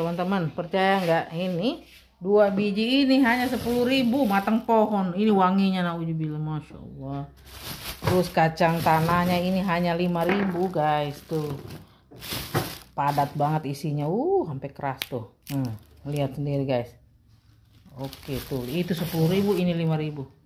teman-teman percaya nggak ini dua biji ini hanya 10.000 matang pohon ini wanginya uji bila masya Allah terus kacang tanahnya ini hanya 5.000 guys tuh padat banget isinya uh sampai keras tuh hmm, lihat sendiri guys oke tuh itu 10.000 ini 5.000